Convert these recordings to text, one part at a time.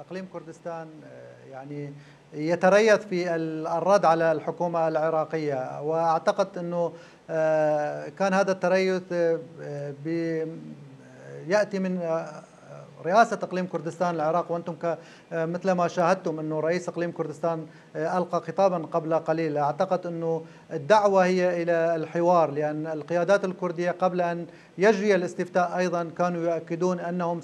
اقليم كردستان آه، يعني يتريث في الرد على الحكومه العراقيه واعتقد انه آه، كان هذا التريث آه، ياتي من رئاسة إقليم كردستان العراق وأنتم مثل ما شاهدتم أنه رئيس إقليم كردستان ألقى خطابا قبل قليل أعتقد أنه الدعوة هي إلى الحوار لأن القيادات الكردية قبل أن يجري الاستفتاء أيضا كانوا يؤكدون أنهم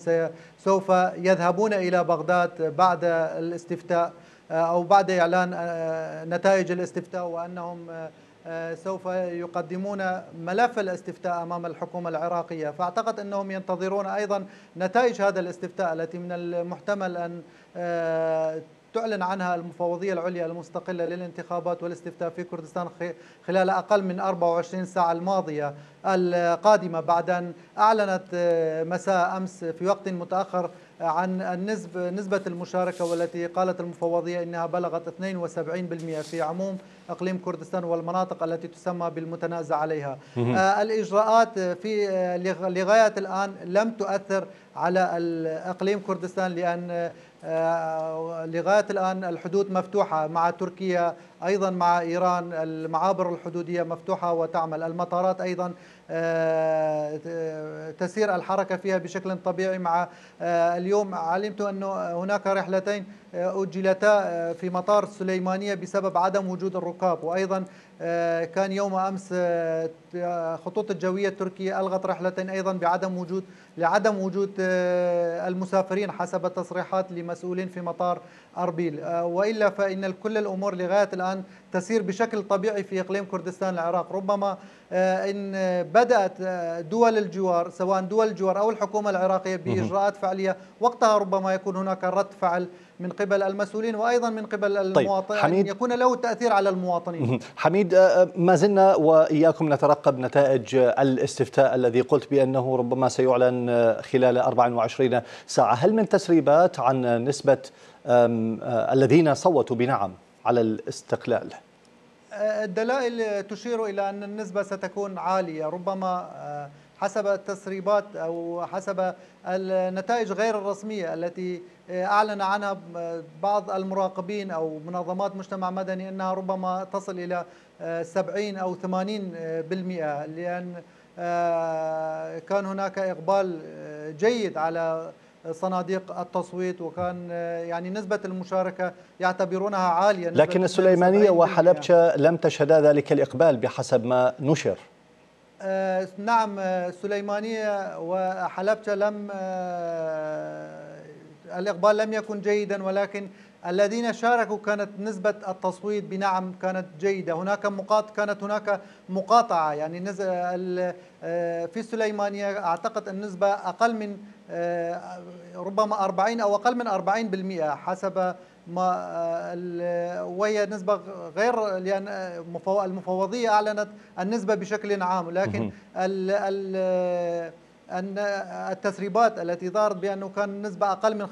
سوف يذهبون إلى بغداد بعد الاستفتاء أو بعد إعلان آه، نتائج الاستفتاء وأنهم آه، آه، سوف يقدمون ملف الاستفتاء أمام الحكومة العراقية فأعتقد أنهم ينتظرون أيضا نتائج هذا الاستفتاء التي من المحتمل أن آه، تعلن عنها المفوضية العليا المستقلة للانتخابات والاستفتاء في كردستان خلال أقل من 24 ساعة الماضية القادمة بعد أن أعلنت آه، مساء أمس في وقت متأخر عن النسب نسبة المشاركة والتي قالت المفوضية إنها بلغت 72% في عموم إقليم كردستان والمناطق التي تسمى بالمتنازع عليها آه، الإجراءات في آه، لغاية الآن لم تؤثر على اقليم كردستان لان آه، لغايه الان الحدود مفتوحه مع تركيا ايضا مع ايران المعابر الحدوديه مفتوحه وتعمل المطارات ايضا آه، تسير الحركه فيها بشكل طبيعي مع آه، اليوم علمت انه هناك رحلتين اجلتا في مطار سليمانيه بسبب عدم وجود الركاب وايضا آه، كان يوم أمس آه، آه، خطوط الجوية التركية ألغت رحلتين أيضا بعدم وجود لعدم وجود المسافرين حسب تصريحات لمسؤولين في مطار أربيل وإلا فإن كل الأمور لغاية الآن تسير بشكل طبيعي في إقليم كردستان العراق ربما إن بدأت دول الجوار سواء دول الجوار أو الحكومة العراقية بإجراءات فعلية وقتها ربما يكون هناك رد فعل من قبل المسؤولين وأيضا من قبل طيب، المواطنين طيب. يكون له تأثير على المواطنين حميد وليد آه، آه، ما زلنا وإياكم نترقب نتائج الاستفتاء الذي قلت بأنه ربما سيعلن آه، خلال 24 ساعة هل من تسريبات عن نسبة الذين صوتوا بنعم على الاستقلال؟ الدلائل تشير إلى أن النسبة ستكون عالية ربما حسب التسريبات أو حسب النتائج غير الرسمية التي أعلن عنها بعض المراقبين أو منظمات مجتمع مدني أنها ربما تصل إلى 70 أو 80% لأن آه، كان هناك إقبال آه، جيد على صناديق التصويت وكان آه، يعني نسبة المشاركة يعتبرونها عالية لكن السليمانية وحلبشة لم تشهدا ذلك الإقبال بحسب ما نشر آه نعم السليمانية وحلبشة لم آه الإقبال لم يكن جيدا ولكن الذين شاركوا كانت نسبة التصويت بنعم كانت جيدة هناك مقاط كانت هناك مقاطعة يعني آه، في سليمانية أعتقد النسبة أقل من آه، ربما 40 أو أقل من 40% حسب ما آه، وهي نسبة غير لأن المفوضية أعلنت النسبة بشكل عام لكن ال ال أن التسريبات التي ظهرت بأنه كان النسبة أقل من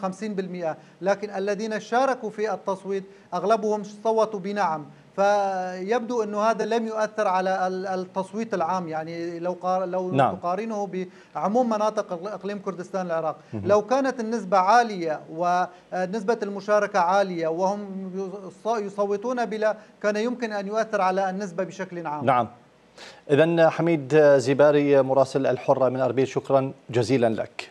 50% لكن الذين شاركوا في التصويت أغلبهم صوتوا بنعم فيبدو انه هذا لم يؤثر على التصويت العام يعني لو لو نعم. تقارنه بعموم مناطق اقليم كردستان العراق لو كانت النسبه عاليه ونسبه المشاركه عاليه وهم يصوتون بلا كان يمكن ان يؤثر على النسبه بشكل عام نعم إذا حميد زباري مراسل الحرة من أربيل شكرا جزيلا لك